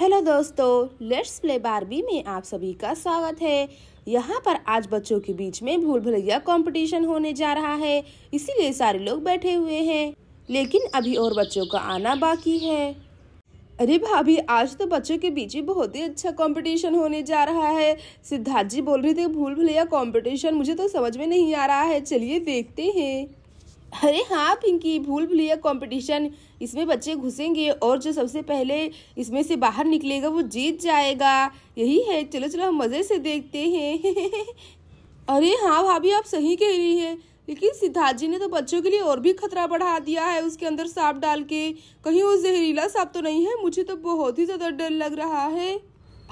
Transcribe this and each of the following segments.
hello दोस्तों let's play Barbie में आप सभी का स्वागत है यहाँ पर आज बच्चों के बीच में भूल भुलैया कंपटीशन होने जा रहा है इसीलिए सारे लोग बैठे हुए हैं लेकिन अभी और बच्चों का आना बाकी है अरे भाभी आज तो बच्चों के बीच ही बहुत ही अच्छा कंपटीशन होने जा रहा है सिद्धार्थ जी बोल रहे थे भूल भुलैया कंपटीशन मुझे तो समझ में नहीं आ रहा है चलिए देखते हैं अरे हाँ पिंकी भूल भूलिया कंपटीशन इसमें बच्चे घुसेंगे और जो सबसे पहले इसमें से बाहर निकलेगा वो जीत जाएगा यही है चलो चलो हम मज़े से देखते हैं अरे हाँ भाभी आप सही कह रही हैं लेकिन सिद्धार्थ जी ने तो बच्चों के लिए और भी खतरा बढ़ा दिया है उसके अंदर सांप डाल के कहीं वो जहरीला सांप तो नहीं है मुझे तो बहुत ही ज़्यादा डर लग रहा है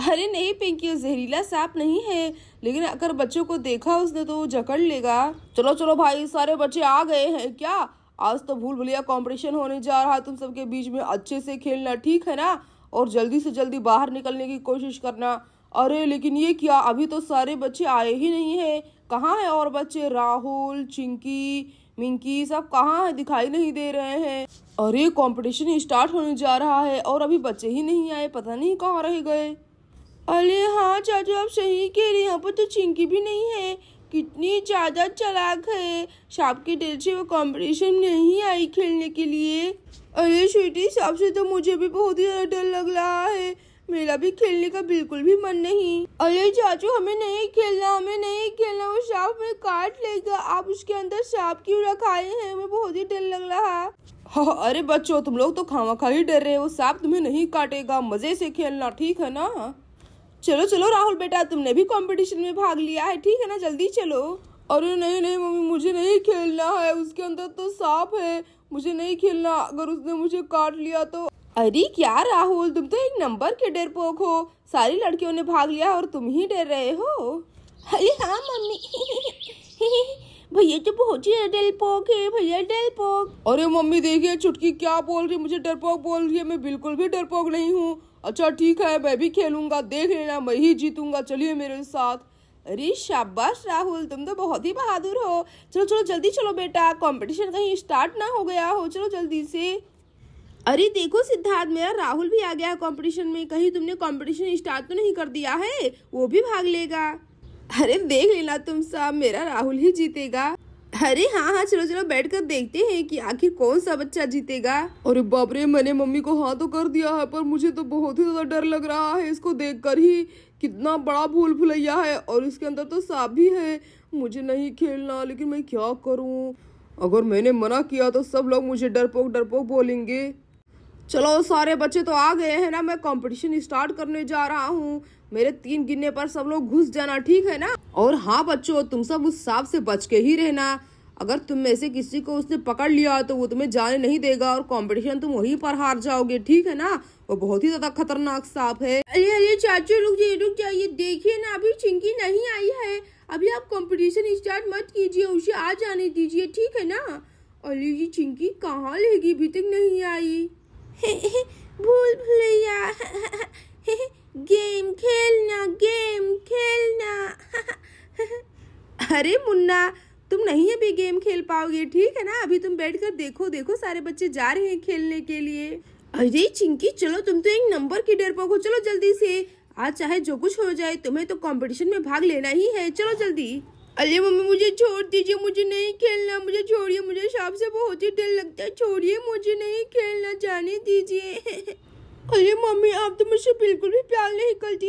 अरे नहीं पिंकी जहरीला सांप नहीं है लेकिन अगर बच्चों को देखा उसने तो जकड़ लेगा चलो चलो भाई सारे बच्चे आ गए हैं क्या आज तो भूल भुलिया कॉम्पिटिशन होने जा रहा है तुम सबके बीच में अच्छे से खेलना ठीक है ना और जल्दी से जल्दी बाहर निकलने की कोशिश करना अरे लेकिन ये क्या अभी तो सारे बच्चे आए ही नहीं है कहाँ है और बच्चे राहुल चिंकी मिंकी सब कहाँ है दिखाई नहीं दे रहे हैं अरे कंपटीशन स्टार्ट होने जा रहा है और अभी बच्चे ही नहीं आए पता नहीं कहाँ रह गए अरे हाँ चाचू आप सही कह रहे यहाँ पर तो चिंकी भी नहीं है कितनी ज़्यादा चलाक है सांप के डर से वो कंपटीशन नहीं आई खेलने के लिए अरे स्वीटी सांप से तो मुझे भी बहुत ही डर लग रहा है मेरा भी खेलने का बिल्कुल भी मन नहीं अरे चाचू हमें नहीं खेलना हमें नहीं खेलना वो सांप में काट लेगा आप उसके अंदर सांप क्यों रखाए हैं हमें बहुत ही डर लग रहा हाँ अरे बच्चों तुम लोग तो खामा खा ही डर रहे हो सांप तुम्हें नहीं काटेगा मजे से खेलना ठीक है ना चलो चलो राहुल बेटा तुमने भी कंपटीशन में भाग लिया है ठीक है ना जल्दी चलो अरे नहीं नहीं मम्मी मुझे नहीं खेलना है उसके अंदर तो सांप है मुझे नहीं खेलना अगर उसने मुझे काट लिया तो अरे क्या राहुल तुम तो एक नंबर के पोक हो सारी लड़कियों ने भाग लिया और तुम ही डर रहे हो अरे हाँ मम्मी भैया तो बहुत ही पोक है भैया पोक अरे मम्मी देखिए चुटकी क्या बोल रही मुझे डरपोक बोल रही है मैं बिल्कुल भी डरपोक नहीं हूँ अच्छा ठीक है मैं भी खेलूंगा देख लेना मैं ही जीतूंगा चलिए मेरे साथ अरे शाबाश राहुल तुम तो बहुत ही बहादुर हो चलो चलो जल्दी चलो बेटा कंपटीशन कहीं स्टार्ट ना हो गया हो चलो जल्दी से अरे देखो सिद्धार्थ मेरा राहुल भी आ गया है कॉम्पिटिशन में कहीं तुमने कॉम्पिटिशन स्टार्ट तो नहीं कर दिया है वो भी भाग लेगा अरे देख लेना तुम सब मेरा राहुल ही जीतेगा अरे हाँ हाँ चलो चलो बैठ कर देखते हैं कि आखिर कौन सा बच्चा जीतेगा अरे रे मैंने मम्मी को हाँ तो कर दिया है पर मुझे तो बहुत ही ज्यादा डर लग रहा है इसको देखकर ही कितना बड़ा भूल भुलैया है और इसके अंदर तो सांप भी है मुझे नहीं खेलना लेकिन मैं क्या करूँ अगर मैंने मना किया तो सब लोग मुझे डरपोक डरपोक बोलेंगे चलो सारे बच्चे तो आ गए हैं ना मैं कंपटीशन स्टार्ट करने जा रहा हूँ मेरे तीन गिनने पर सब लोग घुस जाना ठीक है ना और हाँ बच्चों तुम सब उस सांप से बच के ही रहना अगर तुम में से किसी को उसने पकड़ लिया तो वो तुम्हें जाने नहीं देगा और कंपटीशन तुम वहीं पर हार जाओगे ठीक है ना वो बहुत ही ज्यादा खतरनाक सांप है अरे अरे चाचू रुक जाइए रुक जाइए देखिए ना अभी चिंकी नहीं आई है अभी आप कॉम्पिटिशन स्टार्ट मत कीजिए उसे आ जाने दीजिए ठीक है ना अरे ये चिंकी कहाँ लेगी अभी तक नहीं आई भूल भूलैया गेम खेलना गेम खेलना अरे मुन्ना तुम नहीं अभी गेम खेल पाओगे ठीक है ना अभी तुम बैठकर देखो देखो सारे बच्चे जा रहे हैं खेलने के लिए अरे चिंकी चलो तुम तो एक नंबर की डरपोक हो चलो जल्दी से आज चाहे जो कुछ हो जाए तुम्हें तो कंपटीशन में भाग लेना ही है चलो जल्दी अरे मम्मी मुझे छोड़ दीजिए मुझे नहीं खेलना मुझे छोड़िए मुझे सांप से बहुत ही डर लगता है छोड़िए मुझे नहीं खेलना जाने दीजिए अरे मम्मी आप तो मुझसे बिल्कुल भी प्यार नहीं करती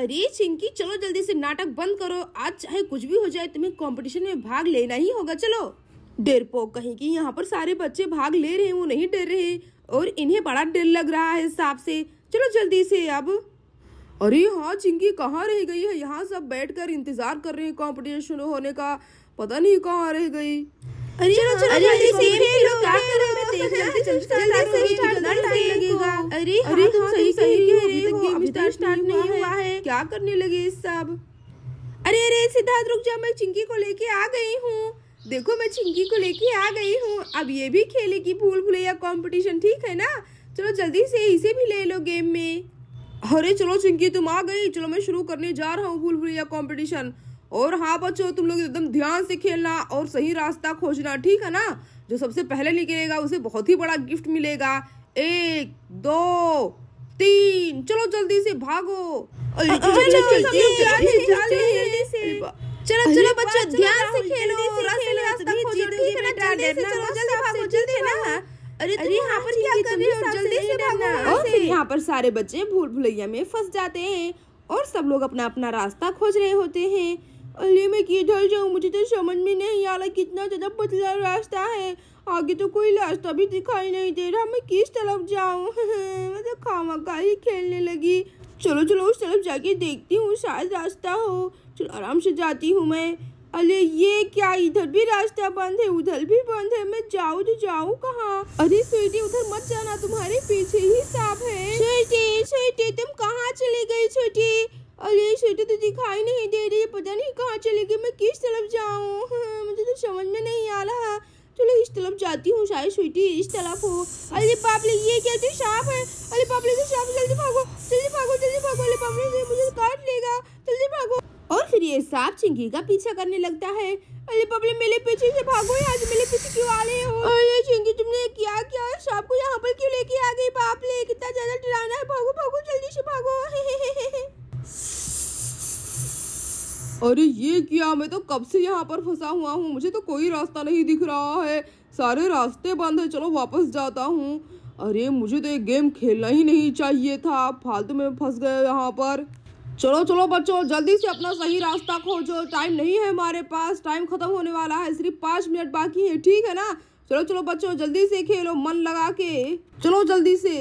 अरे चिंकी चलो जल्दी से नाटक बंद करो आज चाहे कुछ भी हो जाए तुम्हें कंपटीशन में भाग लेना ही होगा चलो डेरपोक कहीं कि यहाँ पर सारे बच्चे भाग ले रहे हैं वो नहीं डर रहे और इन्हें बड़ा डर लग रहा है साफ से चलो जल्दी से अब अरे हाँ चिंकी कहाँ रह गई है यहाँ सब बैठकर इंतजार कर रहे हैं कॉम्पिटिशन शुरू होने का पता नहीं कहाँ रह गई अरे चलो चलो अरे सेम लोग क्या कर रहे हैं जल्दी स्टार्ट टाइम लगेगा अरे अरे हाँ, तुम सही कह रही हो गेम स्टार्ट नहीं हुआ है क्या करने लगे सब अरे अरे सिद्धार्थ रुक जाओ मैं चिंकी को लेके आ गई हूँ देखो मैं चिंकी को लेके आ गई हूँ अब ये भी खेलेगी भूल भुलैया कॉम्पिटिशन ठीक है ना चलो जल्दी से इसे भी ले लो गेम में अरे चलो चिंकी तुम आ गई चलो मैं शुरू करने जा रहा हूँ भूल भुलैया कॉम्पिटिशन और हाँ बच्चों तुम लोग एकदम ध्यान से खेलना और सही रास्ता खोजना ठीक है ना जो सबसे पहले निकलेगा उसे बहुत ही बड़ा गिफ्ट मिलेगा एक दो तीन चलो जल्दी से भागो चलो चलो बच्चों ध्यान से खेलो यहाँ हाँ पर हाँ और फिर यहाँ पर सारे बच्चे भूल भुलैया में फंस जाते हैं और सब लोग अपना अपना रास्ता खोज रहे होते हैं अरे मैं किधर जाऊँ मुझे तो समझ में नहीं आ रहा कितना ज़्यादा पतला रास्ता है आगे तो कोई रास्ता भी दिखाई नहीं दे रहा मैं किस तरफ जाऊँ मैं तो खामा ही खेलने लगी चलो चलो उस तरफ जाके देखती हूँ शायद रास्ता हो चलो आराम से जाती हूँ मैं अरे ये क्या इधर भी रास्ता बंद है उधर भी बंद है मैं जाऊँ तो जाऊँ कहाँ अरे स्वीटी उधर मत जाना तुम्हारे पीछे ही साफ है छोटी छोटी तुम कहाँ चली गई छोटी अरे श्वेता तो दिखाई नहीं दे रही है पता नहीं कहाँ चले गई मैं किस तरफ जाऊँ हाँ, मुझे तो समझ में नहीं आ रहा चलो इस तरफ जाती हूँ शायद स्वीटी इस तरफ हो अरे पापले ये क्या तो सांप है अरे पापले तो सांप जल्दी भागो जल्दी भागो जल्दी भागो अरे पापले मुझे काट लेगा जल्दी भागो और फिर ये सांप चिंगी का पीछा करने लगता है अरे पापले मेरे पीछे से भागो आज मेरे पीछे क्यों आ रहे हो अरे चिंगी तुमने क्या क्या अरे ये क्या मैं तो कब से यहाँ पर फंसा हुआ हूँ मुझे तो कोई रास्ता नहीं दिख रहा है सारे रास्ते बंद है चलो वापस जाता हूँ अरे मुझे तो ये गेम खेलना ही नहीं चाहिए था फालतू में फंस गए यहाँ पर चलो चलो बच्चों जल्दी से अपना सही रास्ता खोजो टाइम नहीं है हमारे पास टाइम खत्म होने वाला है सिर्फ पाँच मिनट बाकी है ठीक है ना चलो चलो बच्चों जल्दी से खेलो मन लगा के चलो जल्दी से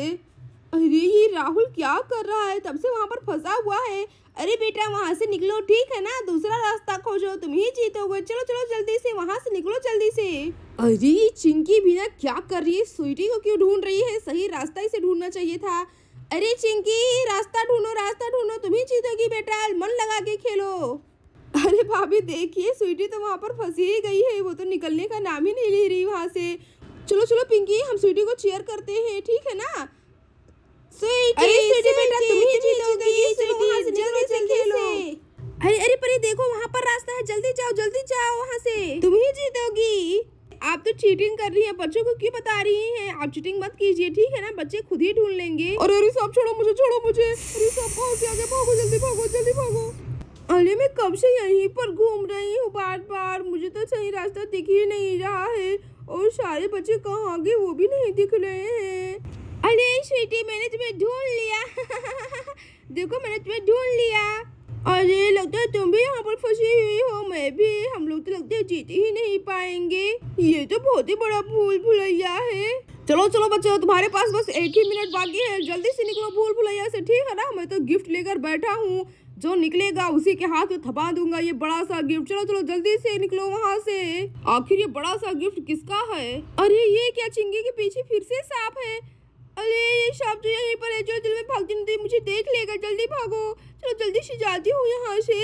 अरे ये राहुल क्या कर रहा है तब से वहाँ पर फंसा हुआ है अरे बेटा वहाँ से निकलो ठीक है ना दूसरा रास्ता खोजो तुम ही जीतोगे चलो चलो जल्दी से वहाँ से निकलो जल्दी से अरे ये चिंकी भी ना क्या कर रही है स्वीटी को क्यों ढूंढ रही है सही रास्ता इसे ढूंढना चाहिए था अरे चिंकी रास्ता ढूंढो रास्ता ढूंढो तुम ही जीतोगी बेटा मन लगा के खेलो अरे भाभी देखिए स्वीटी तो वहाँ पर फंसी ही गई है वो तो निकलने का नाम ही नहीं ले रही वहाँ से चलो चलो पिंकी हम स्वीटी को चेयर करते हैं ठीक है ना अरे अरे परी देखो वहां पर रास्ता है जल्दी जाओ जल्दी जाओ वहाँ से तुम ही जीतोगी आप तो चीटिंग कर रही हैं बच्चों को क्यों बता रही हैं आप चीटिंग मत कीजिए ठीक है ना बच्चे खुद ही ढूंढ लेंगे और अरे सब छोड़ो मुझे छोड़ो मुझे अरे सब आगे भागो जल्दी भागो जल्दी भागो अरे मैं कब से यहीं पर घूम रही हूँ बार बार मुझे तो सही रास्ता दिख ही नहीं रहा है और सारे बच्चे कहाँ आगे वो भी नहीं दिख रहे हैं अरे स्वीटी मैंने तुम्हें ढूंढ लिया देखो मैंने तुम्हें ढूंढ लिया अरे लगता है तुम भी यहाँ पर फंसी हुई हो मैं भी हम लोग तो लगता है जीत ही नहीं पाएंगे ये तो बहुत ही बड़ा भूल भुलैया है चलो चलो बच्चों तुम्हारे पास बस एक ही मिनट बाकी है जल्दी से निकलो भूल भुलैया से ठीक है ना मैं तो गिफ्ट लेकर बैठा हूँ जो निकलेगा उसी के हाथ में थपा दूंगा ये बड़ा सा गिफ्ट चलो चलो जल्दी से निकलो वहाँ से आखिर ये बड़ा सा गिफ्ट किसका है अरे ये क्या चिंगी के पीछे फिर से सांप है अरे ये सांप तो यहीं पर है जो दिल में भागती नहीं मुझे देख लेगा जल्दी भागो चलो जल्दी से जाती हूँ यहाँ से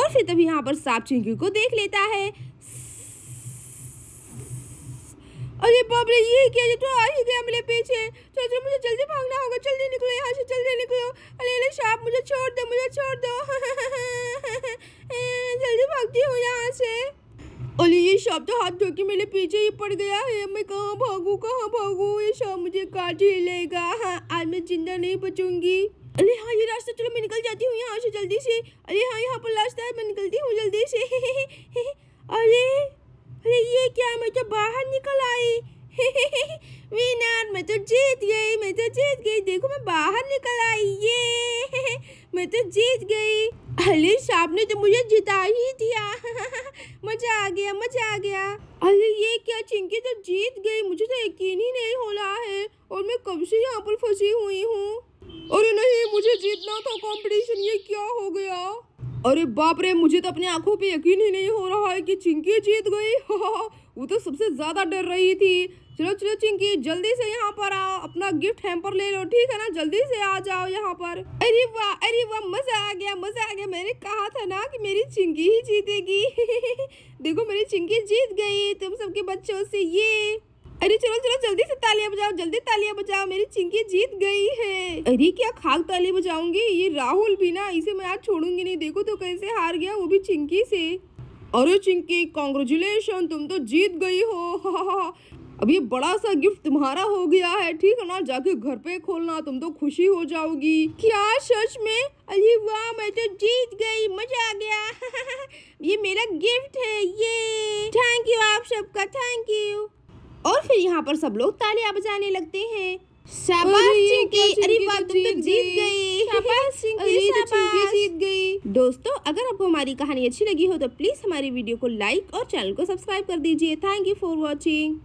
और फिर तभी यहाँ पर सांप चिंकी को देख लेता है अरे बाप रे ये क्या ये तो आ ही गया मेरे पीछे चलो चलो मुझे जल्दी भागना होगा जल्दी निकलो यहाँ से जल्दी निकलो अरे अरे सांप मुझे छोड़ दो मुझे छोड़ दो जल्दी भागती हूँ यहाँ से अरे ये सांप तो हाथ धो के मेरे पीछे ही पड़ गया है मैं कहाँ भागू कहाँ भागू ये सांप मुझे काट ही लेगा हाँ आज मैं जिंदा नहीं बचूंगी अरे हाँ ये रास्ता चलो मैं निकल जाती हूँ यहाँ से जल्दी से अरे हाँ यहाँ पर रास्ता है मैं निकलती हूँ जल्दी से अरे अरे ये क्या मैं तो बाहर निकल आई विनर मैं तो जीत गई मैं तो जीत गई देखो मैं बाहर निकल आई ये मैं तो जीत गई अली साहब ने तो मुझे जिता ही दिया मजा आ गया मजा आ गया अरे ये क्या चिंकी तो जीत गई मुझे तो यकीन ही नहीं हो रहा है और मैं कब से यहाँ पर फंसी हुई हूँ अरे नहीं मुझे जीतना था कंपटीशन ये क्या हो गया अरे बाप रे मुझे तो अपनी आंखों पे यकीन ही नहीं हो रहा है कि चिंकी जीत गई वो तो सबसे ज़्यादा डर रही थी चलो चलो चिंकी जल्दी से यहाँ पर आओ अपना गिफ्ट हैम्पर ले लो ठीक है ना जल्दी से आ जाओ यहाँ पर अरे वाह अरे वाह मजा आ गया मजा आ गया मैंने कहा था ना कि मेरी चिंकी ही जीतेगी देखो मेरी चिंकी जीत गई तुम सबके बच्चों से ये अरे चलो चलो जल्दी से तालियां बजाओ जल्दी तालियां बजाओ मेरी चिंकी जीत गई है अरे क्या खाक ताली बजाऊंगी ये राहुल भी ना इसे मैं आज छोड़ूंगी नहीं देखो तो कैसे हार गया वो भी चिंकी से अरे चिंकी कॉन्ग्रेचुलेशन तुम तो जीत गई हो अब ये बड़ा सा गिफ्ट तुम्हारा हो गया है ठीक है ना जाके घर पे खोलना तुम तो खुशी हो जाओगी क्या सच में अरे वाह मैं तो जीत गई मजा आ गया ये मेरा गिफ्ट है ये थैंक यू आप सबका थैंक यू और फिर यहाँ पर सब लोग तालियां बजाने लगते हैं तो तो दोस्तों अगर आपको हमारी कहानी अच्छी लगी हो तो प्लीज हमारी वीडियो को लाइक और चैनल को सब्सक्राइब कर दीजिए थैंक यू फॉर वॉचिंग